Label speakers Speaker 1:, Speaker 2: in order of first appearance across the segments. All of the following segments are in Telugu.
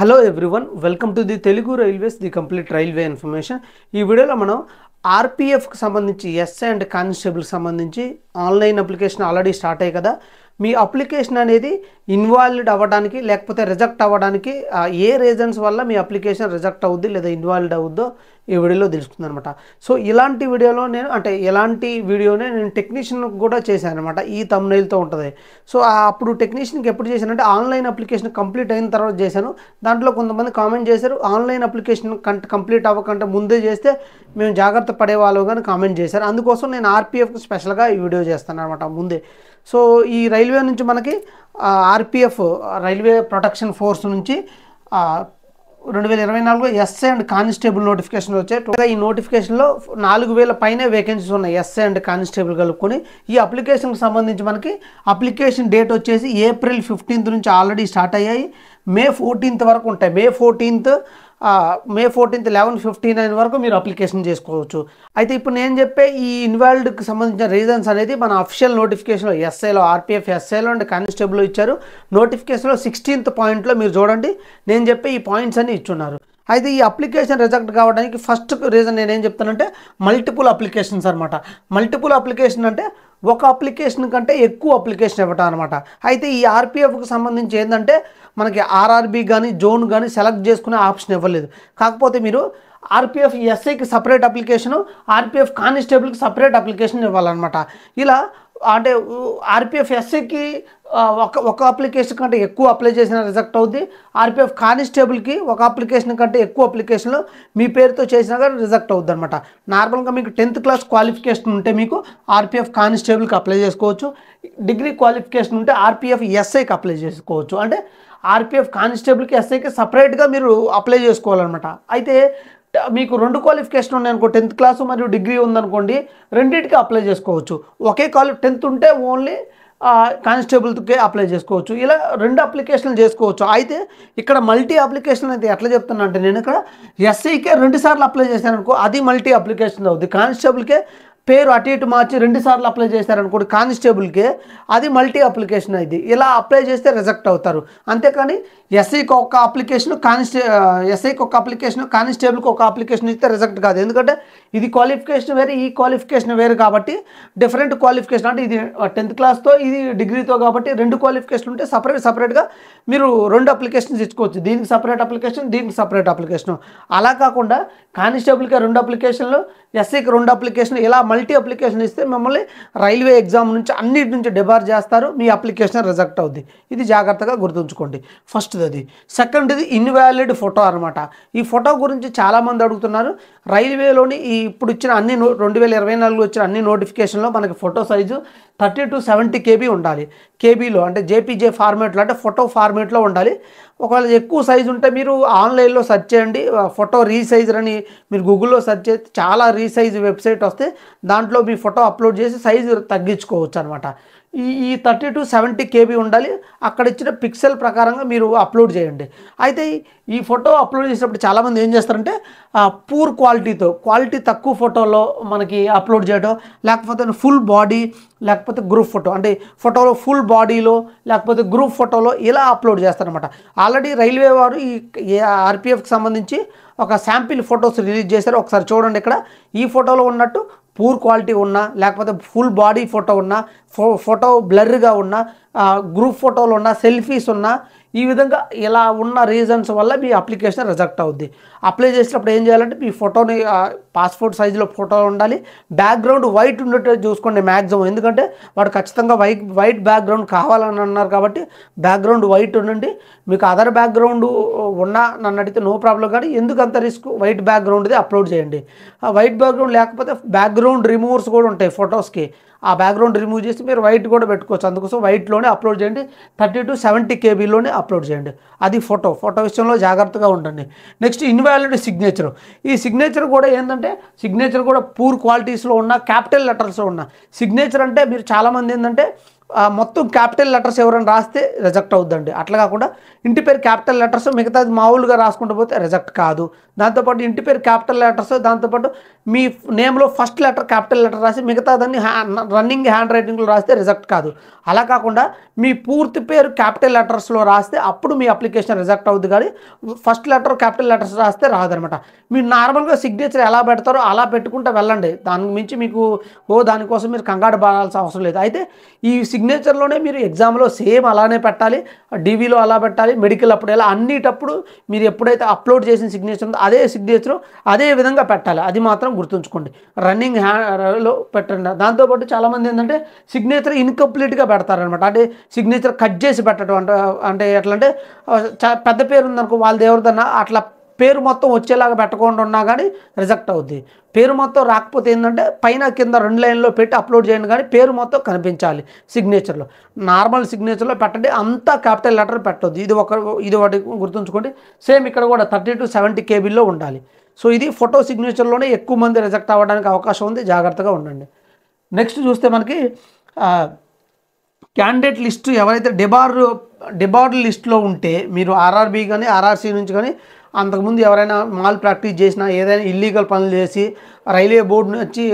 Speaker 1: hello everyone welcome to the Telugu railways the complete railway information ఈ వీడియోలో మనం ఆర్పిఎఫ్కి సంబంధించి ఎస్ఐ అండ్ కానిస్టేబుల్కి సంబంధించి ఆన్లైన్ అప్లికేషన్ ఆల్రెడీ స్టార్ట్ అయ్యి కదా మీ అప్లికేషన్ అనేది ఇన్వాల్వ్డ్ అవ్వడానికి లేకపోతే రిజెక్ట్ అవ్వడానికి ఏ రీజన్స్ వల్ల మీ అప్లికేషన్ రిజెక్ట్ అవుద్ది లేదా ఇన్వాల్వ్డ్ అవుద్దో ఈ వీడియోలో తెలుసుకుంది అనమాట సో ఇలాంటి వీడియోలో నేను అంటే ఇలాంటి వీడియోనే నేను టెక్నీషియన్ కూడా చేశాను అనమాట ఈ తమ్నైల్తో ఉంటుంది సో అప్పుడు టెక్నీషియన్కి ఎప్పుడు చేశానంటే ఆన్లైన్ అప్లికేషన్ కంప్లీట్ అయిన తర్వాత చేశాను దాంట్లో కొంతమంది కామెంట్ చేశారు ఆన్లైన్ అప్లికేషన్ కంట కంప్లీట్ అవ్వకంటే ముందే చేస్తే మేము జాగ్రత్త పడేవాళ్ళు కానీ కామెంట్ చేశారు అందుకోసం నేను ఆర్పిఎఫ్కి స్పెషల్గా ఈ వీడియో చేస్తాను అనమాట ముందే సో ఈ రైల్వే నుంచి మనకి ఆర్పిఎఫ్ రైల్వే ప్రొటెక్షన్ ఫోర్స్ నుంచి రెండు వేల ఇరవై నాలుగు ఎస్ఏ అండ్ కానిస్టేబుల్ నోటిఫికేషన్ వచ్చాయి ఈ నోటిఫికేషన్లో నాలుగు వేల పైనే వేకెన్సీస్ ఉన్నాయి ఎస్ఏ అండ్ కానిస్టేబుల్ కలుపుకొని ఈ అప్లికేషన్కి సంబంధించి మనకి అప్లికేషన్ డేట్ వచ్చేసి ఏప్రిల్ ఫిఫ్టీన్త్ నుంచి ఆల్రెడీ స్టార్ట్ అయ్యాయి మే ఫోర్టీన్త్ వరకు ఉంటాయి May fourteenth May fourteenth eleven fifty nine వరకు మీరు అప్లికేషన్ చేసుకోవచ్చు అయితే ఇప్పుడు నేను చెప్పే ఈ ఇన్వాల్వ్డ్కి సంబంధించిన రీజన్స్ అనేది మన అఫిషియల్ నోటిఫికేషన్లో ఎస్ఐలో ఆర్పీఎఫ్ ఎస్ఏలో అండ్ కానిస్టేబుల్ ఇచ్చారు నోటిఫికేషన్లో సిక్స్టీన్త్ పాయింట్లో మీరు చూడండి నేను చెప్పే ఈ పాయింట్స్ అన్ని ఇచ్చున్నారు అయితే ఈ అప్లికేషన్ రిజెక్ట్ కావడానికి ఫస్ట్ రీజన్ నేనేం చెప్తానంటే మల్టిపుల్ అప్లికేషన్స్ అనమాట మల్టిపుల్ అప్లికేషన్ అంటే ఒక అప్లికేషన్ కంటే ఎక్కువ అప్లికేషన్ ఇవ్వటం అనమాట అయితే ఈ ఆర్పీఎఫ్కి సంబంధించి ఏంటంటే మనకి ఆర్ఆర్బీ కానీ జోన్ కానీ సెలెక్ట్ చేసుకునే ఆప్షన్ ఇవ్వలేదు కాకపోతే మీరు ఆర్పిఎఫ్ ఎస్ఐకి సపరేట్ అప్లికేషన్ ఆర్పిఎఫ్ కానిస్టేబుల్కి సపరేట్ అప్లికేషన్ ఇవ్వాలన్నమాట ఇలా అంటే ఆర్పిఎఫ్ ఎస్ఐకి ఒక ఒక అప్లికేషన్ కంటే ఎక్కువ అప్లై చేసిన రిజెక్ట్ అవుద్ది ఆర్పిఎఫ్ కానిస్టేబుల్కి ఒక అప్లికేషన్ కంటే ఎక్కువ అప్లికేషన్లు మీ పేరుతో చేసినా కానీ రిజెక్ట్ అవుద్ది అనమాట నార్మల్గా మీకు టెన్త్ క్లాస్ క్వాలిఫికేషన్ ఉంటే మీకు ఆర్పిఎఫ్ కానిస్టేబుల్కి అప్లై చేసుకోవచ్చు డిగ్రీ క్వాలిఫికేషన్ ఉంటే ఆర్పిఎఫ్ ఎస్ఐకి అప్లై చేసుకోవచ్చు అంటే ఆర్పిఎఫ్ కానిస్టేబుల్కి ఎస్ఐకి సపరేట్గా మీరు అప్లై చేసుకోవాలన్నమాట అయితే మీకు రెండు క్వాలిఫికేషన్ ఉన్నాయనుకో టెన్త్ క్లాసు మరియు డిగ్రీ ఉందనుకోండి రెండింటికి అప్లై చేసుకోవచ్చు ఒకే క్వాలి టెన్త్ ఉంటే ఓన్లీ కానిస్టేబుల్కే అప్లై చేసుకోవచ్చు ఇలా రెండు అప్లికేషన్లు చేసుకోవచ్చు అయితే ఇక్కడ మల్టీ అప్లికేషన్ అయితే ఎట్లా చెప్తున్నా అంటే నేను ఇక్కడ ఎస్ఐకే రెండు సార్లు అప్లై చేశాను అనుకో అది మల్టీ అప్లికేషన్ అవుతుంది కానిస్టేబుల్కే పేరు అటు ఇటు మార్చి రెండుసార్లు అప్లై చేశారనుకోండి కానిస్టేబుల్కి అది మల్టీ అప్లికేషన్ అయింది ఇలా అప్లై చేస్తే రిజెక్ట్ అవుతారు అంతేకాని ఎస్ఐకి e ఒక అప్లికేషన్ కానిస్టే ఎస్ఐకి e ఒక అప్లికేషన్ కానిస్టేబుల్కి ఒక అప్లికేషన్ ఇస్తే రిజెక్ట్ కాదు ఎందుకంటే ఇది క్వాలిఫికేషన్ వేరు ఈ క్వాలిఫికేషన్ వేరు కాబట్టి డిఫరెంట్ క్వాలిఫికేషన్ అంటే ఇది టెన్త్ క్లాస్తో ఇది డిగ్రీతో కాబట్టి రెండు క్వాలిఫికేషన్ ఉంటే సపరేట్ సపరేట్గా మీరు రెండు అప్లికేషన్స్ ఇచ్చుకోవచ్చు దీనికి సపరేట్ అప్లికేషన్ దీనికి సపరేట్ అప్లికేషన్ అలా కాకుండా కానిస్టేబుల్కి రెండు అప్లికేషన్లు ఎస్సీకి రెండు అప్లికేషన్ ఇలా మల్టీ అప్లికేషన్ ఇస్తే మిమ్మల్ని రైల్వే ఎగ్జామ్ నుంచి అన్నిటి నుంచి డిబార్ చేస్తారు మీ అప్లికేషన్ రిజెక్ట్ అవుద్ది ఇది జాగ్రత్తగా గుర్తుంచుకోండి ఫస్ట్ది అది సెకండ్ ఇది ఇన్వాలిడ్ ఫోటో అనమాట ఈ ఫోటో గురించి చాలామంది అడుగుతున్నారు రైల్వేలోని ఈ ఇప్పుడు ఇచ్చిన అన్ని రెండు వేల ఇరవై వచ్చిన అన్ని నోటిఫికేషన్లో మనకి photo size thirty to seventy KB ఉండాలి కేబీలో అంటే జేపీజే ఫార్మేట్లో అంటే ఫోటో ఫార్మేట్లో ఉండాలి ఒకవేళ ఎక్కువ సైజు ఉంటే మీరు ఆన్లైన్లో సెర్చ్ చేయండి ఫోటో రీసైజర్ అని మీరు గూగుల్లో సెర్చ్ చేస్తే చాలా రీసైజ్ వెబ్సైట్ వస్తే దాంట్లో మీ ఫోటో అప్లోడ్ చేసి సైజు తగ్గించుకోవచ్చు అనమాట ఈ ఈ థర్టీ టు సెవెంటీ కేబీ ఉండాలి అక్కడ ఇచ్చిన పిక్సెల్ ప్రకారంగా మీరు అప్లోడ్ చేయండి అయితే ఈ ఫోటో అప్లోడ్ చేసినప్పుడు చాలామంది ఏం చేస్తారంటే పూర్ క్వాలిటీతో క్వాలిటీ తక్కువ ఫోటోలో మనకి అప్లోడ్ చేయడం లేకపోతే ఫుల్ బాడీ లేకపోతే గ్రూప్ ఫోటో అంటే ఫోటోలో ఫుల్ బాడీలో లేకపోతే గ్రూప్ ఫోటోలో ఇలా అప్లోడ్ చేస్తారనమాట ఆల్రెడీ రైల్వే వారు ఈ ఆర్పిఎఫ్కి సంబంధించి ఒక శాంపిల్ ఫొటోస్ రిలీజ్ చేశారు ఒకసారి చూడండి ఇక్కడ ఈ ఫోటోలో ఉన్నట్టు పూర్ క్వాలిటీ ఉన్నా లేకపోతే ఫుల్ బాడీ ఫోటో ఉన్నా ఫో ఫోటో బ్లర్గా ఉన్నా గ్రూప్ ఫోటోలు ఉన్నా సెల్ఫీస్ ఉన్నా ఈ విధంగా ఇలా ఉన్న రీజన్స్ వల్ల మీ అప్లికేషన్ రిజెక్ట్ అవుద్ది అప్లై చేసినప్పుడు ఏం చేయాలంటే మీ ఫోటోని పాస్పోర్ట్ సైజులో ఫోటో ఉండాలి బ్యాక్గ్రౌండ్ వైట్ ఉన్నట్టు చూసుకోండి మ్యాక్సిమం ఎందుకంటే వాడు ఖచ్చితంగా వైట్ వైట్ బ్యాక్గ్రౌండ్ కావాలని అన్నారు కాబట్టి బ్యాక్గ్రౌండ్ వైట్ ఉండండి మీకు అదర్ బ్యాక్గ్రౌండ్ ఉన్నా నన్ను అడిగితే నో ప్రాబ్లం కానీ ఎందుకు అంత రిస్క్ వైట్ బ్యాక్గ్రౌండ్ది అప్లోడ్ చేయండి ఆ వైట్ బ్యాక్గ్రౌండ్ లేకపోతే బ్యాక్గ్రౌండ్ రిమూవర్స్ కూడా ఉంటాయి ఫొటోస్కి ఆ బ్యాక్గ్రౌండ్ రిమూవ్ చేసి మీరు వైట్ కూడా పెట్టుకోవచ్చు అందుకోసం వైట్లోనే అప్లోడ్ చేయండి థర్టీ టు సెవెంటీ కేబీలోనే అప్లోడ్ చేయండి అది ఫోటో ఫోటో విషయంలో జాగ్రత్తగా ఉండండి నెక్స్ట్ ఇన్వాలిడ్ సిగ్నేచర్ ఈ సిగ్నేచర్ కూడా ఏంటంటే సిగ్నేచర్ కూడా పూర్ క్వాలిటీస్లో ఉన్న క్యాపిటల్ లెటర్స్లో ఉన్న సిగ్నేచర్ అంటే మీరు చాలామంది ఏంటంటే మొత్తం క్యాపిటల్ లెటర్స్ ఎవరైనా రాస్తే రిజెక్ట్ అవుద్దండి అట్లా కాకుండా ఇంటి పేరు క్యాపిటల్ లెటర్స్ మిగతాది మామూలుగా రాసుకుంటూ పోతే రిజెక్ట్ కాదు దాంతోపాటు ఇంటి పేరు క్యాపిటల్ లెటర్స్ దాంతోపాటు మీ నేమ్లో ఫస్ట్ లెటర్ క్యాపిటల్ లెటర్ రాసి మిగతాదాన్ని రన్నింగ్ హ్యాండ్ రైటింగ్లో రాస్తే రిజెక్ట్ కాదు అలా కాకుండా మీ పూర్తి పేరు క్యాపిటల్ లెటర్స్లో రాస్తే అప్పుడు మీ అప్లికేషన్ రిజెక్ట్ అవుద్ది కానీ ఫస్ట్ లెటర్ క్యాపిటల్ లెటర్స్ రాస్తే రాదనమాట మీరు నార్మల్గా సిగ్నేచర్ ఎలా పెడతారో అలా పెట్టుకుంటూ వెళ్ళండి దానికి మించి మీకు ఓ దానికోసం మీరు కంగారు పడాల్సిన అవసరం లేదు అయితే ఈ సిగ్నేచర్లోనే మీరు ఎగ్జామ్లో సేమ్ అలానే పెట్టాలి డీవీలో అలా పెట్టాలి మెడికల్ అప్పుడు ఇలా అన్నిటప్పుడు మీరు ఎప్పుడైతే అప్లోడ్ చేసిన సిగ్నేచర్ ఉందో అదే సిగ్నేచర్ అదే విధంగా పెట్టాలి అది మాత్రం గుర్తుంచుకోండి రన్నింగ్ హ్యాండ్లో పెట్టండి దాంతోపాటు చాలామంది ఏంటంటే సిగ్నేచర్ ఇన్కంప్లీట్గా పెడతారనమాట అంటే సిగ్నేచర్ కట్ చేసి పెట్టడం అంటే అంటే ఎట్లా అంటే పెద్ద పేరు ఉందనుకో వాళ్ళది ఎవరిదన్నా అట్లా పేరు మొత్తం వచ్చేలాగా పెట్టకుండా ఉన్నా కానీ రిజెక్ట్ అవుద్ది పేరు మొత్తం రాకపోతే ఏంటంటే పైన కింద రెండు లైన్లో పెట్టి అప్లోడ్ చేయండి కానీ పేరు మొత్తం కనిపించాలి సిగ్నేచర్లో నార్మల్ సిగ్నేచర్లో పెట్టండి అంతా క్యాపిటల్ లెటర్ పెట్టద్దు ఇది ఒక ఇది ఒకటి గుర్తుంచుకోండి సేమ్ ఇక్కడ కూడా థర్టీ టు సెవెంటీ కేబీల్లో ఉండాలి సో ఇది ఫోటో సిగ్నేచర్లోనే ఎక్కువ మంది రిజెక్ట్ అవ్వడానికి అవకాశం ఉంది జాగ్రత్తగా ఉండండి నెక్స్ట్ చూస్తే మనకి క్యాండిడేట్ లిస్టు ఎవరైతే డిబార్ డిబార్ లిస్ట్లో ఉంటే మీరు ఆర్ఆర్బీ కానీ ఆర్ఆర్సీ నుంచి కానీ అంతకుముందు ఎవరైనా మాల్ ప్రాక్టీస్ చేసినా ఏదైనా ఇల్లీగల్ పనులు చేసి రైల్వే బోర్డు నుంచి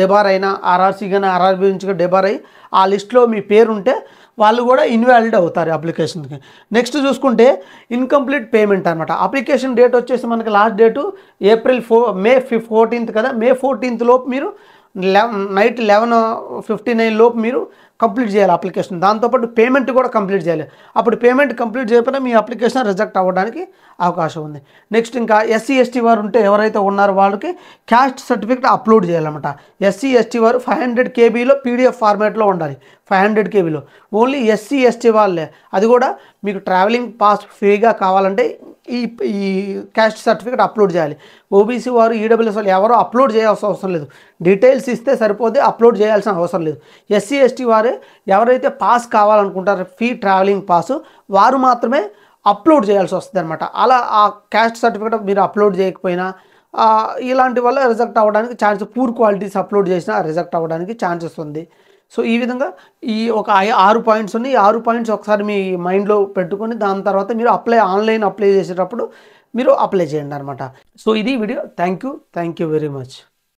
Speaker 1: డెబార్ అయినా ఆర్ఆర్సీ కానీ ఆర్ఆర్బీ నుంచి డెబార్ అయ్యి ఆ లిస్ట్లో మీ పేరు ఉంటే వాళ్ళు కూడా ఇన్వాలిడ్ అవుతారు అప్లికేషన్కి నెక్స్ట్ చూసుకుంటే ఇన్కంప్లీట్ పేమెంట్ అనమాట అప్లికేషన్ డేట్ వచ్చేసి మనకి లాస్ట్ డేటు ఏప్రిల్ ఫో మే ఫిఫ్ ఫోర్టీన్త్ కదా మే ఫోర్టీన్త్ లోపు మీరు eleven night eleven fifty nine లోపు మీరు కంప్లీట్ చేయాలి అప్లికేషన్ దాంతోపాటు పేమెంట్ కూడా కంప్లీట్ చేయాలి అప్పుడు పేమెంట్ కంప్లీట్ చేయకపోతే మీ అప్లికేషన్ రిజెక్ట్ అవ్వడానికి అవకాశం ఉంది నెక్స్ట్ ఇంకా ఎస్సీ ఎస్టీ వారు ఉంటే ఎవరైతే ఉన్నారో వాళ్ళకి క్యాస్ట్ సర్టిఫికేట్ అప్లోడ్ చేయాలన్నమాట ఎస్సీ ఎస్టీ వారు ఫైవ్ హండ్రెడ్ కేబీలో పీడిఎఫ్ ఫార్మాట్లో ఉండాలి ఫైవ్ హండ్రెడ్ కేబీలో ఓన్లీ ఎస్సీ ఎస్టీ వాళ్ళే అది కూడా మీకు ట్రావెలింగ్ పాస్ ఫ్రీగా కావాలంటే ఈ ఈ క్యాస్ట్ సర్టిఫికేట్ అప్లోడ్ చేయాలి ఓబీసీ వారు ఈడబ్ల్యూఎస్ వాళ్ళు ఎవరో అప్లోడ్ చేయాల్సిన అవసరం లేదు డీటెయిల్స్ ఇస్తే సరిపోతే అప్లోడ్ చేయాల్సిన అవసరం లేదు ఎస్సీ ఎస్టీ వారే ఎవరైతే పాస్ కావాలనుకుంటారో ఫ్రీ ట్రావెలింగ్ పాస్ వారు మాత్రమే అప్లోడ్ చేయాల్సి వస్తుంది అనమాట అలా ఆ క్యాస్ట్ సర్టిఫికేట్ మీరు అప్లోడ్ చేయకపోయినా ఇలాంటి వల్ల రిజెక్ట్ అవ్వడానికి ఛాన్స్ పూర్ క్వాలిటీస్ అప్లోడ్ చేసినా రిజెక్ట్ అవ్వడానికి ఛాన్సెస్ ఉంది సో ఈ విధంగా ఈ ఒక ఆరు పాయింట్స్ ఉన్నాయి ఆరు పాయింట్స్ ఒకసారి మీ మైండ్లో పెట్టుకొని దాని తర్వాత మీరు అప్లై ఆన్లైన్ అప్లై చేసేటప్పుడు మీరు అప్లై చేయండి అనమాట సో ఇది video thank you thank you very much